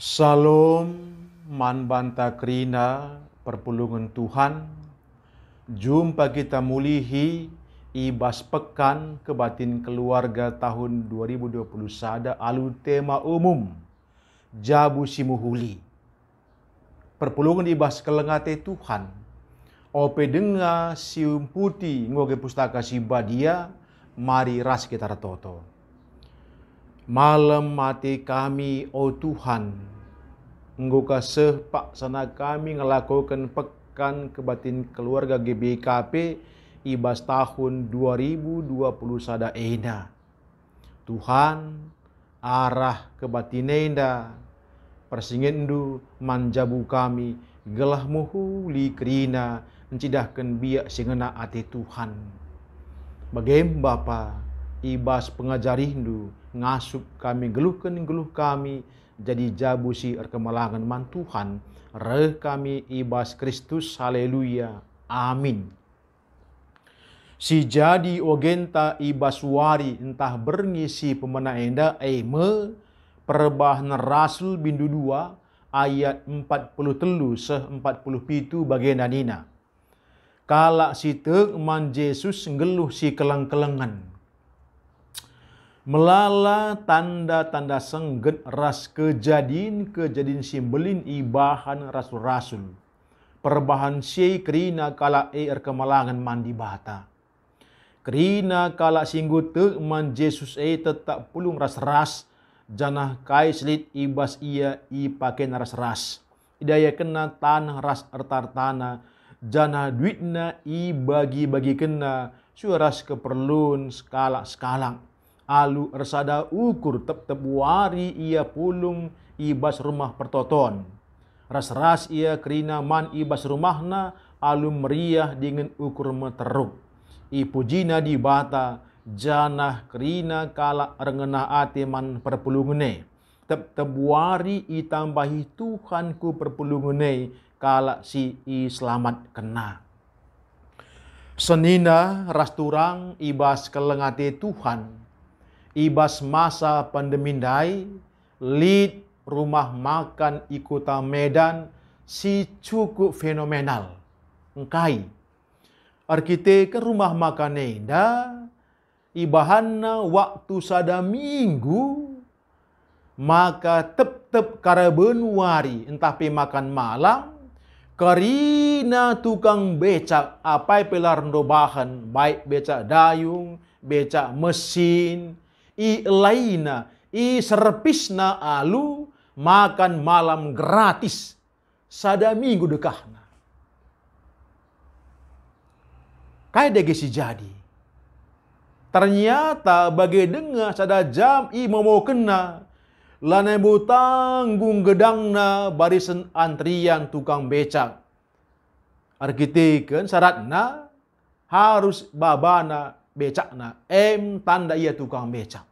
Salam manbanta krina perpulungan Tuhan. Jumpa kita mulihi ibas pekan kebatin keluarga tahun 2020 sada alu tema umum jabu simuhuli. Perpulungan di bahas kelengate Tuhan. Ope denga sium putih ngoge pustaka si badia, mari ras kita toto. Malam mati kami, O Tuhan, engkau sepak pak sana kami ngelakukan pekan kebatin keluarga GBKP ibas tahun 2020 sada ena. Tuhan, arah kebatin enda persingendu manjabu kami gelah muhu li krina mencidahkan biak singena ati Tuhan. Bagaim Bapa ibas pengajari hindu ngasup kami geluhkan geluh kami jadi jabu si erkemalangan man Tuhan reh kami ibas Kristus haleluya amin si jadi ogenta ibas Wari entah bernyisi pemenang enda enda eh, perbahan Rasul bindu 2 ayat 40 telu empat 40 pitu bagian danina. Kalak situ man Yesus ngeluh si keleng-kelengan. Melala tanda-tanda sengget ras kejadian kejadian simbelin ibahan rasul-rasul. Perbahan si kerina kalak er kemalangan mandi bata. Kerina kalak singgu man Yesus e tetap pulung ras-ras janah kai selit ibas ia i pake naras ras. Idaya kena tanah ras ertar tanah. Janah duitna i bagi-bagi kena. Suaras keperluan skala skalang. Alu ersada ukur tep-tep wari ia pulung ibas rumah pertoton. Ras-ras ia kerina man ibas rumahna alu meriah dengan ukur meteruk. Ipujina di bata janah kerina kala rengena atiman man perpulungene. Tep tebuari itambahi Tuhanku perpulungene kala si i selamat kena. Senina rasturang ibas kelengate Tuhan. Ibas masa pandemindai, lid rumah makan ikuta Medan si cukup fenomenal. Engkai. Arkite ke rumah makan dah ibahanna waktu sada minggu maka tep-tep karabenuari entah pe makan malam karina tukang becak apa pelar bahan baik becak dayung becak mesin i laina i serpisna alu makan malam gratis sada minggu dekahna kaya dege si jadi Ternyata bagi dengar sada i mau kena. Lanai tanggung gedangna barisan antrian tukang becak. Arkitekan syaratna harus babana becakna. M tanda ia tukang becak.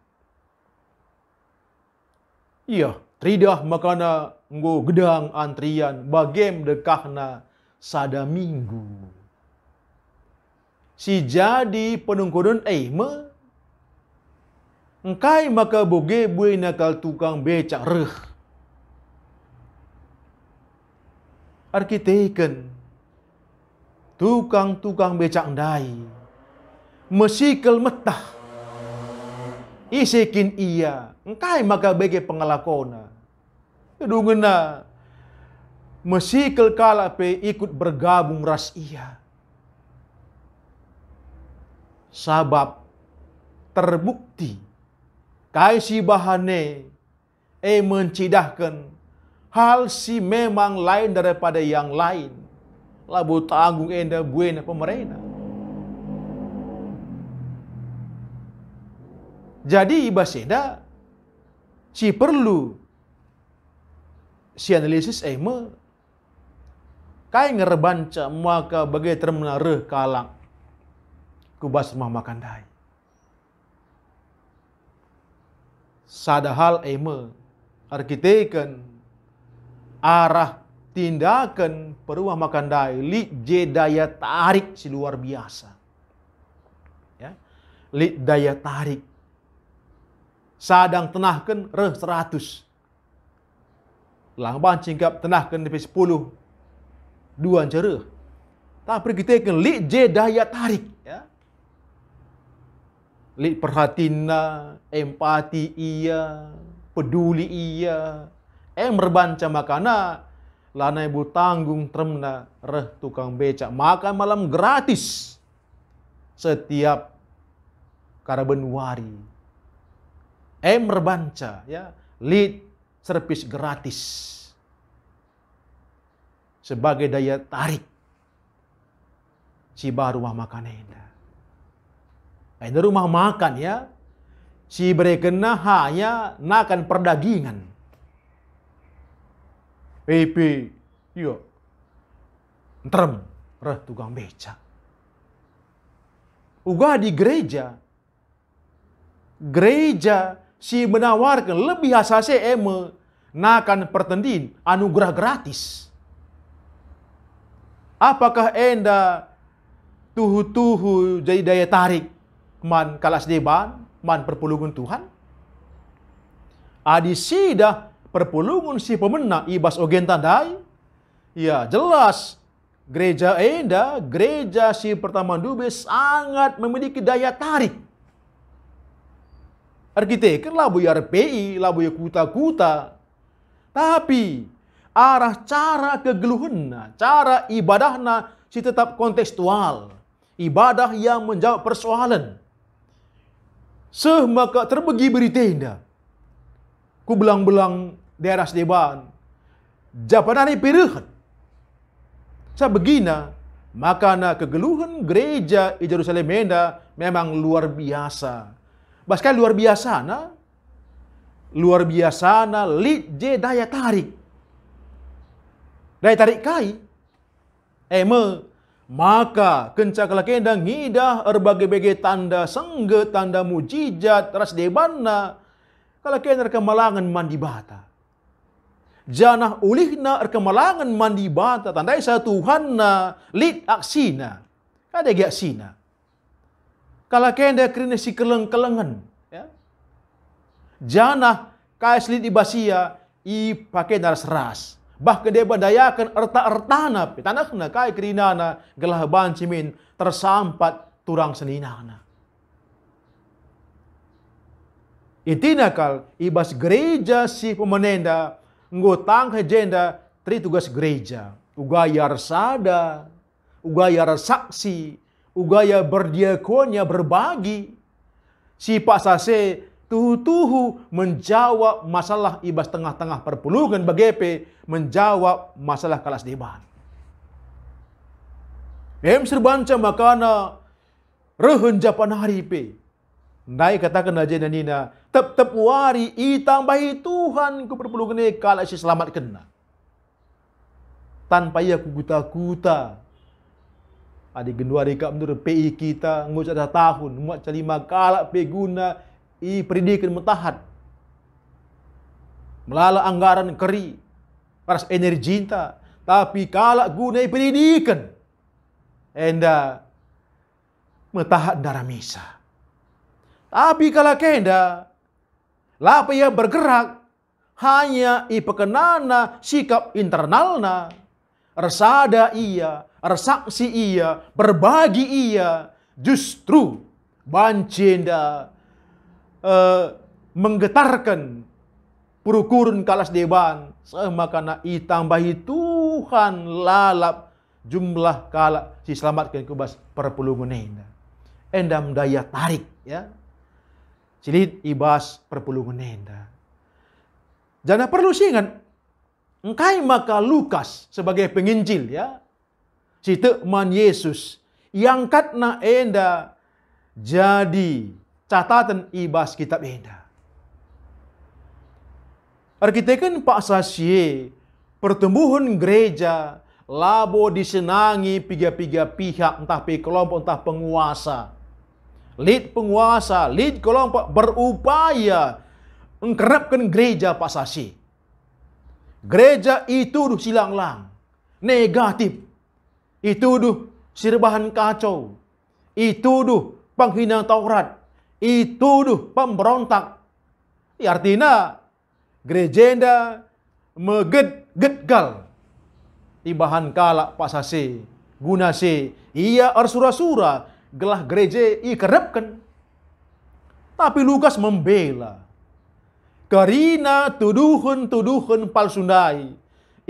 Iya, tridah makana nggo gedang antrian bagem dekahna sada minggu si jadi penungkurun eh me engkai maka boge bui nakal tukang becak reh arkiteken tukang-tukang becak ndai mesikel metah isekin iya engkai maka bege pengelakona kedungena mesikel kalape ikut bergabung ras iya sabab terbukti kaisi bahane e eh, mencidahkan hal si memang lain daripada yang lain labu tanggung enda buena pemerena jadi ibaseda si perlu si analisis ema eh, kai ngerbanca maka bagai termenareh kalang kubas rumah makan dai. Sadahal eme arkiteken arah tindakan perumah makan dai li daya tarik si luar biasa. Ya. Li daya tarik. Sadang tenahkan reh seratus. Langban cingkap tenahkan di 10. Dua cerah. Tapi kita akan li daya tarik. Ya perhatina, empati ia, peduli ia. Em berbanca makana, lana ibu tanggung termna reh tukang beca. Makan malam gratis setiap karabenuari. Em berbanca ya, lead servis gratis sebagai daya tarik si baru rumah Nah, ini rumah makan ya. Si berekena hanya nakan perdagangan. PP, yo, iya. terem, reh tukang beca. Uga di gereja, gereja si menawarkan lebih asase eme nakan pertendin anugerah gratis. Apakah enda tuhu-tuhu jadi daya tarik man kalas deban, man perpulungun Tuhan. Adi Adisida perpulungun si pemenang ibas ogen tandai. Ya jelas gereja Enda, gereja si pertama Dube sangat memiliki daya tarik. Arsitek labu ya RPI, labu ya kuta-kuta. Tapi arah cara kegeluhan, cara ibadahna si tetap kontekstual. Ibadah yang menjawab persoalan. Seh maka terbagi berita indah. Ku belang-belang daerah sedeban. Japanani peruhan. Saya begina, maka na kegeluhan gereja di Yerusalem indah memang luar biasa. Bahkan luar biasa na, luar biasa na lid je daya tarik. Daya tarik kai, eme maka kencaklah kendang ngidah berbagai-bagai tanda sengge, tanda mujizat, ras debana. kalakenda kemalangan mandi bata. Janah ulihna kemalangan mandi bata. Tandai satuhanna lid aksina. Kada gak sina. kalakenda kendar si keleng-kelengan. Ya. Janah kais lid ibasia i pakai naras ras bahkan dia berdayakan erta-ertana kena kai kerinana gelah bancimin tersampat turang seninana. Itina kal ibas gereja si pemenenda ngutang hejenda tri tugas gereja ugayar sada ugayar saksi ugaya berdiakonya berbagi si pasase tuhu-tuhu menjawab masalah ibas tengah-tengah perpulungan BGP menjawab masalah kelas diban. Em serbanca makana rehen japan hari pe. naik katakan aja nanina, tep-tep wari bayi Tuhan ku perpulungan kala si selamat kena. Tanpa ia ku guta Adik genduari kak menurut PI kita, ngucat tahun, muat calima kalak peguna, i pendidikan mutahat melala anggaran keri paras energi ta tapi kala gunai pendidikan enda metahat darah misa tapi kala kenda lapa yang bergerak hanya i pekenana sikap internalna resada ia resaksi ia berbagi ia justru bancenda uh, menggetarkan purukurun kalas deban semakana itambahi Tuhan lalap jumlah kalak si selamatkan kubas perpulungan enda endam daya tarik ya silit ibas perpulungan enda jangan perlu kan engkai maka Lukas sebagai penginjil ya si man Yesus yang katna enda jadi catatan ibas kitab enda. Arkitekan Pak Sasi, pertumbuhan gereja, labo disenangi piga-piga pihak, entah pi kelompok, entah penguasa. lead penguasa, lead kelompok berupaya mengkerapkan gereja Pak Sasi. Gereja itu silanglang, negatif. Itu duh sirbahan kacau. Itu duh penghina Taurat ituduh pemberontak. Ya, artinya gerejenda meged gedgal. Ibahan kalak pasasi gunasi ia arsura-sura gelah gereje i kerepken. Tapi Lukas membela. Karina tuduhan-tuduhan palsunai.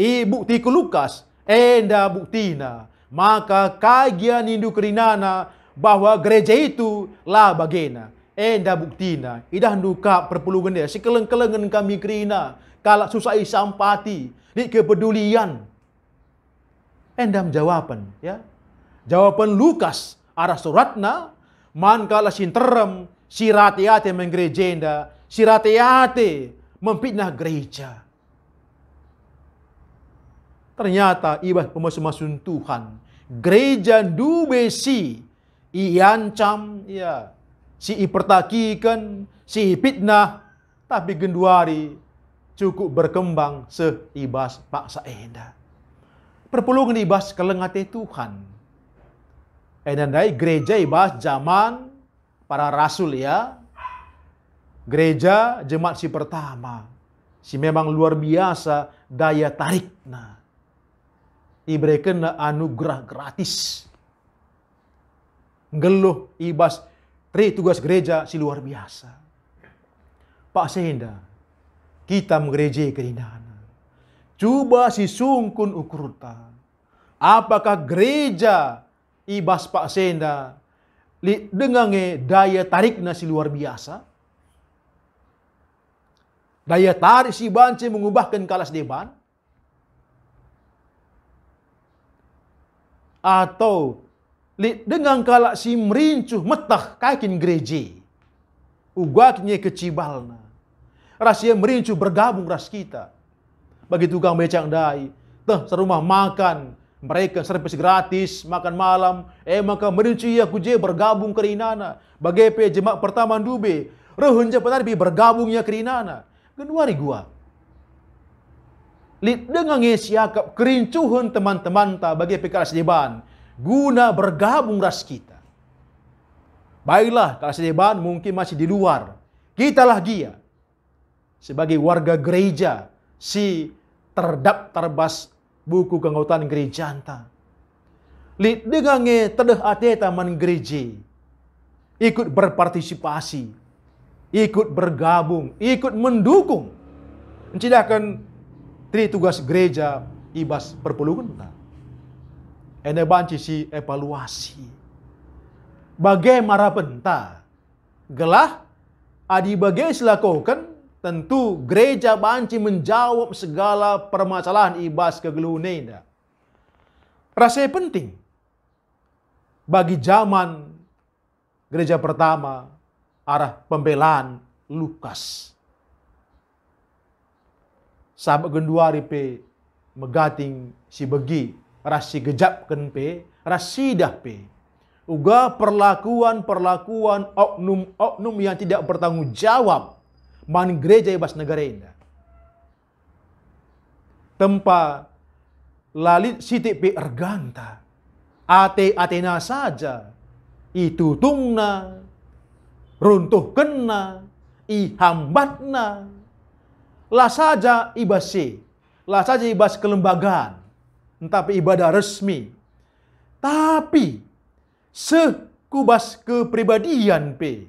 I bukti ke Lukas, enda buktina. Maka kagian indukrinana bahwa gereja itu lah bagena. Eh, bukti buktina, idah duka perpuluhan dia, sekeleng-kelengan kami kerina, kalak susah sampati, di kepedulian. Endam eh, jawaban, ya. Jawaban Lukas, arah suratna, man kalah sinterem, siratiate menggerejenda, siratiate memfitnah gereja. Ternyata ibah pemasumasun Tuhan, gereja dubesi, iancam, ya si ipertakikan, si fitnah, tapi genduari cukup berkembang seibas paksa enda. Perpulungan ibas kelengate Tuhan. Edan dari gereja ibas zaman para rasul ya. Gereja jemaat si pertama. Si memang luar biasa daya tarik. Nah, diberikan anugerah gratis. Ngeluh ibas Tri tugas gereja si luar biasa. Pak Senda, kita menggereja kerindahan. Coba si sungkun ukurta. Apakah gereja ibas Pak Senda dengan daya tariknya si luar biasa? Daya tarik si banci mengubahkan kalas deban? Atau dengan kalak si merincu metah kakin gereji. uguatnya kecibalna. Rasia merincu bergabung ras kita. Bagi tukang becang dai. teh serumah makan. Mereka servis gratis, makan malam. Eh, maka merincu ya kuje bergabung ke bagi Bagai pe jemak pertama dube. Rehunja penarbi bergabungnya ke rinana. Genuari gua. Lid dengan ngesiakap kerincuhan teman-teman ta bagi pekalas jeban guna bergabung ras kita. Baiklah, kalau sedeban mungkin masih di luar. Kitalah dia. Sebagai warga gereja, si terdaftar terbas buku kengautan gerejanta. Lid nge terdeh ate taman gereja. Ikut berpartisipasi. Ikut bergabung. Ikut mendukung. Mencidakan tri tugas gereja ibas perpuluhan ene banci evaluasi. Bagai marah gelah adi bagai silakukan tentu gereja banci menjawab segala permasalahan ibas kegelunena. Rasanya penting bagi zaman gereja pertama arah pembelaan Lukas. Sahabat genduari pe megating si begi rasi gejapkan pe, rasi pe. Uga perlakuan-perlakuan oknum-oknum yang tidak bertanggung jawab man gereja ibas negara ini Tempa lalit sitik pe erganta. Ate Atena saja. Itu tungna. Runtuh kena. ihambatna La Lah saja ibas si. Lah saja ibas kelembagaan tetapi ibadah resmi. Tapi sekubas kepribadian P.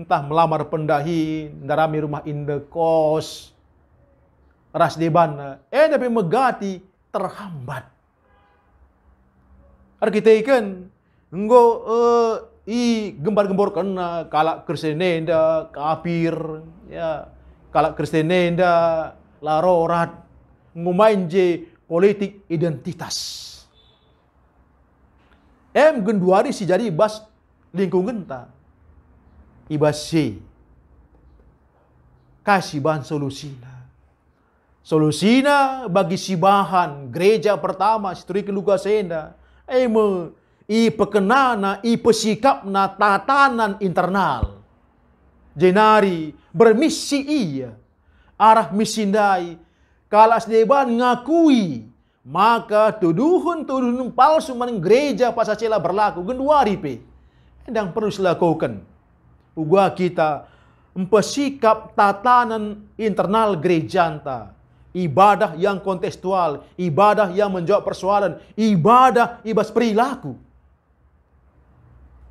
Entah melamar pendahi, darami rumah indekos, ras debana, eh tapi megati terhambat. Arkiteken, enggo uh, eh, i gembar-gembor kena kalak kristenenda kapir ya kalak kristenenda larorat ngumain je politik identitas. M genduari si jadi bas lingkung genta. Ibas si. Kasih bahan solusina. Solusina bagi si bahan gereja pertama istri keluarga senda. Eme i pekenana i pesikapna tatanan internal. Jenari bermisi iya. Arah misindai kalau Esteban ngakui, maka tuduhan-tuduhan palsu maning gereja cela berlaku genduari pe. Dan perlu dilakukan. Uga kita mempersikap tatanan internal gerejanta. Ibadah yang kontekstual, ibadah yang menjawab persoalan, ibadah ibas perilaku.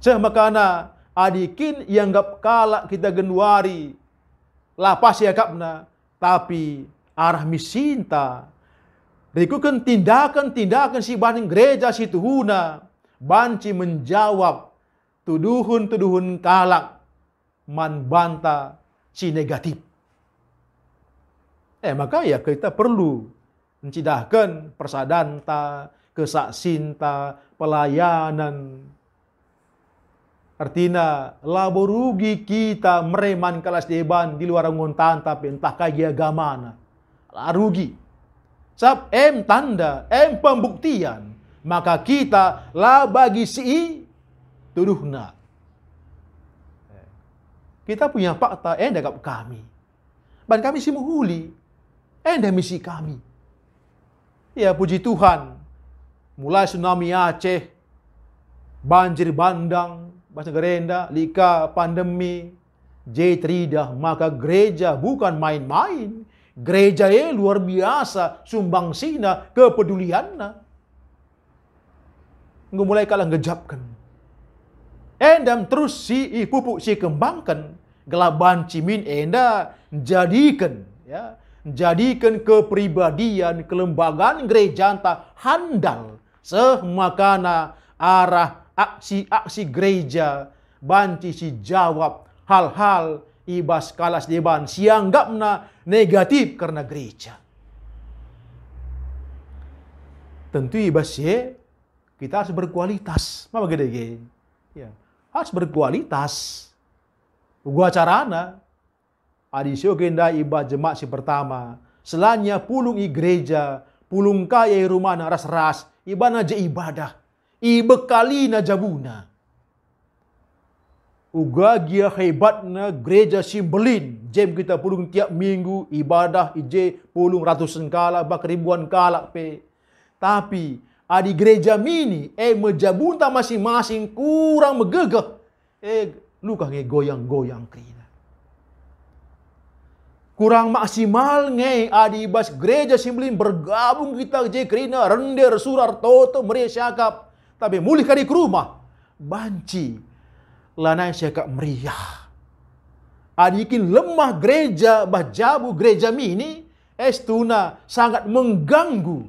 Ceh makana adikin yang gak kalah kita genuari lapas ya kapna, tapi arah misinta. Rikukan tindakan-tindakan si banding gereja si tuhuna. Banci menjawab tuduhun-tuduhun kalak man banta si negatif. Eh maka ya kita perlu mencidahkan persadanta, kesaksinta, pelayanan. Artinya, labo rugi kita mereman kelas deban di luar ngontan tapi entah kaya gamana rugi. Sab M tanda, M pembuktian. Maka kita la bagi si tuduhna. Kita punya fakta, eh dekat kami. dan kami si muhuli, eh misi kami. Ya puji Tuhan, mulai tsunami Aceh, banjir bandang, bahasa gerenda, lika, pandemi, J3 dah, maka gereja bukan main-main. Gereja ya luar biasa sumbang sina kepeduliannya Nggak mulai kalah ngejapkan. Endam terus si pupuk si kembangkan gelaban cimin enda jadikan ya jadikan kepribadian kelembagaan gereja anta handal semakana arah aksi-aksi gereja banci si jawab hal-hal ibas kalas deban sianggapna negatif karena gereja. Tentu ibasnya ya, kita harus berkualitas. Mama gede Ya. Harus berkualitas. Gua carana. Adisio kenda iba jemaat si pertama. Selanya pulung i gereja. Pulung kaya rumah ras ras. Iba naja ibadah. Ibekali kali najabuna. Ugagia na gereja Simbelin. Jem kita pulung tiap minggu ibadah ije pulung ratusan kala bak ribuan kala pe. Tapi adi gereja mini eh mejabunta masing-masing kurang megegah. Eh luka nge goyang-goyang krina. Kurang maksimal nge adi bas gereja Simbelin bergabung kita je krina render surar toto syakap Tapi mulih kali kerumah banci lanai syaka meriah. Adikin lemah gereja bajabu gereja mini estuna eh, sangat mengganggu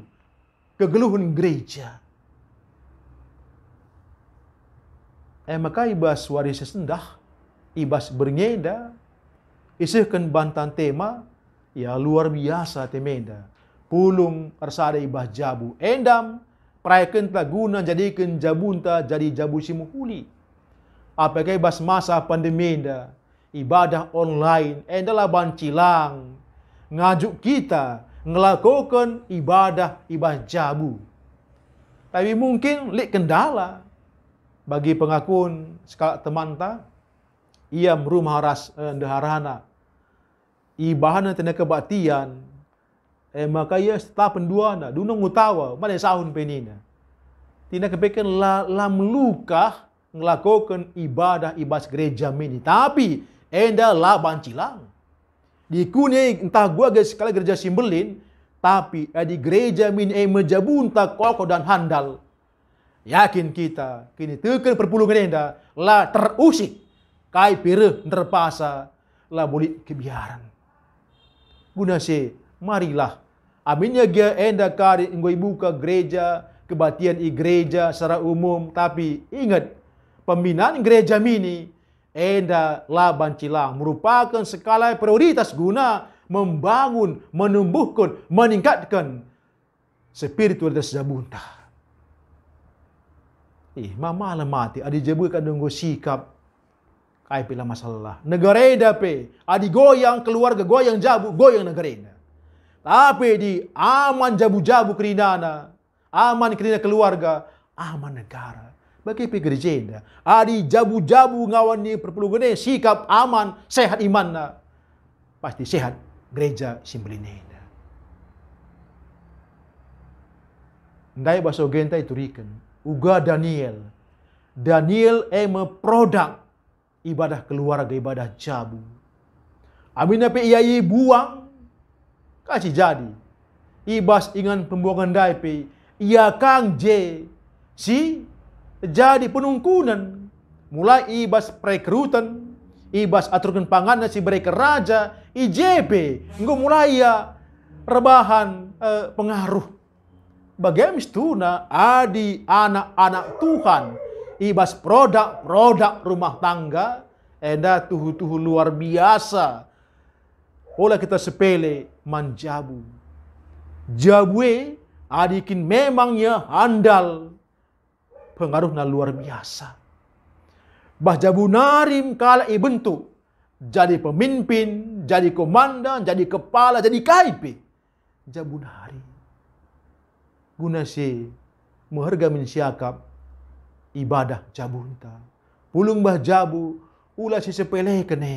kegeluhan gereja. Eh maka ibas waris sendah, ibas berngeda, isihkan bantan tema, ya luar biasa temenda. Pulung arsada ibas jabu endam, praikan taguna jadikan jabunta jadi jabu simuhuli apakah bas masa pandemi da, ibadah online, adalah bancilang, ngajuk kita ngelakukan ibadah ibadah jabu. Tapi mungkin lik kendala bagi pengakuan skala teman ta, ia merumah ras eh, deharana. Ibahana tena kebaktian, eh maka ia setelah penduana, dunung utawa, mana sahun penina. Tina kebaikan la, lam lukah melakukan ibadah-ibadah gereja mini. Tapi, enda laban cilang. Di entah gua guys sekali gereja simbelin, tapi eh, di gereja mini eh tak kokoh dan handal. Yakin kita, kini tekan perpulungan enda, lah terusik. Kai pire terpasa, lah boleh kebiaran. Guna si, marilah. Aminnya dia enda kari ibu buka gereja, kebatian i gereja secara umum. Tapi ingat, pembinaan gereja mini Enda Laban Cilang merupakan skala prioritas guna membangun, menumbuhkan, meningkatkan spiritualitas Jabunta. Ih, eh, mama lah mati. Adi jebu kadunggu sikap. Kai pilih masalah. Negara ini. pe. Adi goyang keluarga goyang jabu goyang negara ini. Tapi di aman jabu-jabu kerinana. Aman kerina keluarga. Aman negara. Bagi gereja jeda. Adi jabu-jabu ngawan ni gede. sikap aman, sehat na Pasti sehat gereja simbeline. Ndai baso genta itu riken. Uga Daniel. Daniel eme produk ibadah keluarga ibadah jabu. Amin pe iai buang kasih jadi. Ibas ingan pembuangan dai ia kang je si jadi penungkunan. Mulai ibas perekrutan, ibas aturkan pangannya si mereka raja, IJB, enggak mulai ya rebahan eh, pengaruh. Bagaimana istuna adi anak-anak Tuhan, ibas produk-produk rumah tangga, enda tuhu-tuhu luar biasa. Oleh kita sepele manjabu. Jabwe adikin memangnya handal pengaruhnya luar biasa. Bahjabunarim kala ibentu. Jadi pemimpin, jadi komandan, jadi kepala, jadi kaipi. Jabunari. Guna si muharga min siakap ibadah jabunta. Pulung bah jabu, ulah si sepele kene.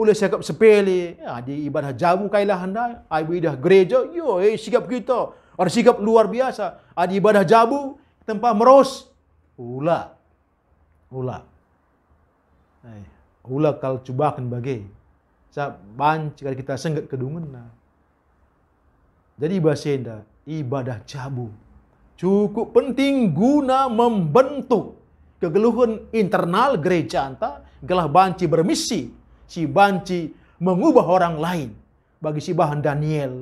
Ulah siakap sepele, ya, di ibadah jabu kailah anda, ibu gereja, yo eh, sikap kita. Ada sikap luar biasa. Ada ibadah jabu, tempat meros ula ula eh, ula cuba cubakan bagai sa ban kita senggat kedungan nah. jadi bahasa ibadah cabu cukup penting guna membentuk kegeluhan internal gereja anta gelah banci bermisi si banci mengubah orang lain bagi si bahan Daniel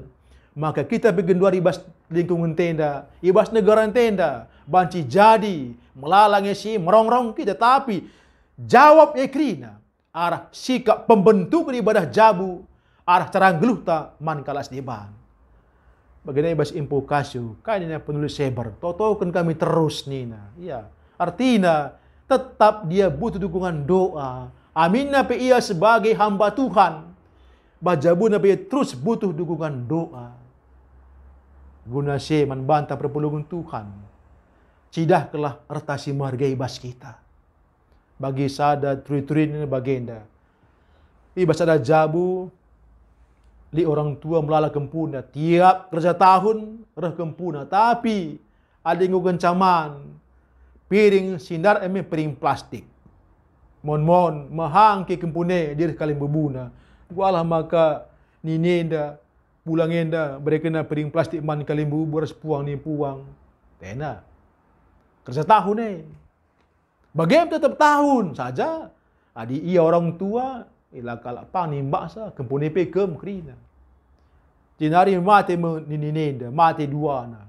maka kita bikin dua ibas lingkungan tenda ibas negara tenda banci jadi melalangnya si merongrong kita tapi jawab Ekrina arah sikap pembentuk ibadah jabu arah cara carang man mankalas diban ibas impu kasu kainnya penulis toto kan kami terus nina iya artina tetap dia butuh dukungan doa amin pe ia sebagai hamba Tuhan bajabu nabi terus butuh dukungan doa guna man bantah perpulungan Tuhan Sidahkelah retasi margai bas kita. Bagi sada turi-turi ini bagenda. Ibas ada jabu li orang tua melala kempuna tiap kerja tahun reh kempuna tapi ada yang gencaman piring sinar eme piring plastik mon mon ke kempune dir kalim bebuna gualah maka ninenda pulang enda mereka piring plastik man kalim bubur sepuang ni puang tena kerja tahun nih. Bagaimana tetap tahun saja. Adi iya orang tua ila kala panimbak sa kempuni pe kem krina. mati mate nininenda dua na.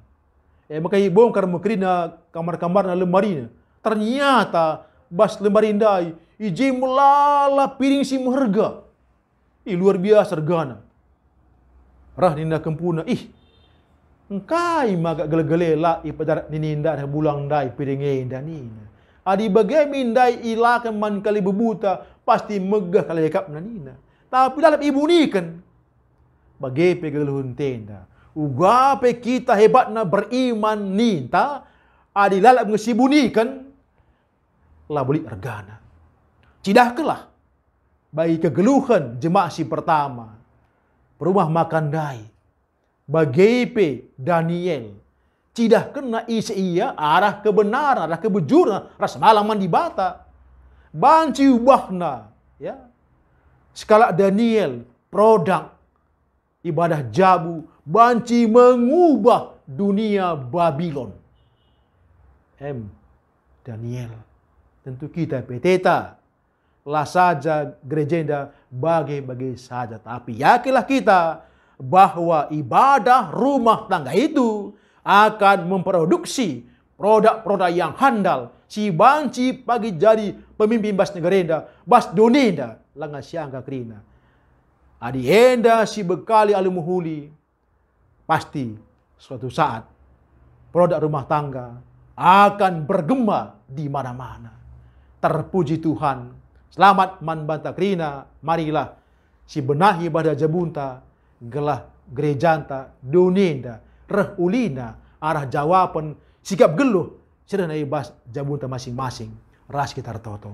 Eh makai bongkar mekrina kamar-kamar na lemari na. Ternyata bas lemari ndai ije piring si harga. Ih luar biasa regana. Rah ninda kempuna nah. ih Engkai maga gele-gele la ipadar nininda na bulang dai piringe danina. Adi bagai mindai ilakan man kali bebuta pasti megah kali lekap nanina. Tapi dalam ibu ni kan bagai pegeluhun tenda. Ugape kita hebat na beriman ninta adi lalap ngesibuni kan la beli regana. Cidah kelah bagi kegeluhan jemaah si pertama. Perumah makan dai bagaipe Daniel. Tidak kena isi ia arah kebenaran, arah ras malam semalaman dibata. Banci ubahna. Ya. Skala Daniel, produk ibadah jabu, banci mengubah dunia Babylon. M. Daniel. Tentu kita peteta. Lah saja gerejenda bagai-bagai saja. Tapi yakinlah kita bahwa ibadah rumah tangga itu akan memproduksi produk-produk yang handal. Si banci pagi jadi pemimpin bas negara enda, bas dunia enda, langa siangga kerina. Adi enda si bekali alimuhuli. Pasti suatu saat produk rumah tangga akan bergema di mana-mana. Terpuji Tuhan. Selamat manbanta kerina, Marilah si benahi pada jabunta gelah gerejanta dunia reh ulina arah jawaban sikap geluh sedang bas jabunta masing-masing ras kita toto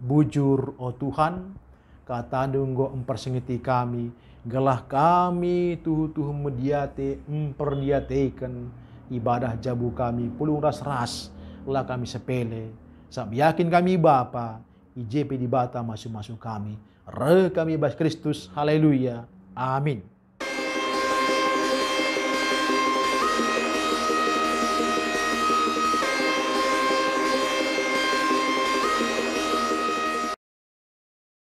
bujur oh Tuhan kata nunggu empersengiti kami gelah kami tuh tuh mediate emperdiateken ibadah jabu kami pulung ras ras lah kami sepele sab yakin kami bapa IJP di bata masuk-masuk kami re kami bas Kristus haleluya Amin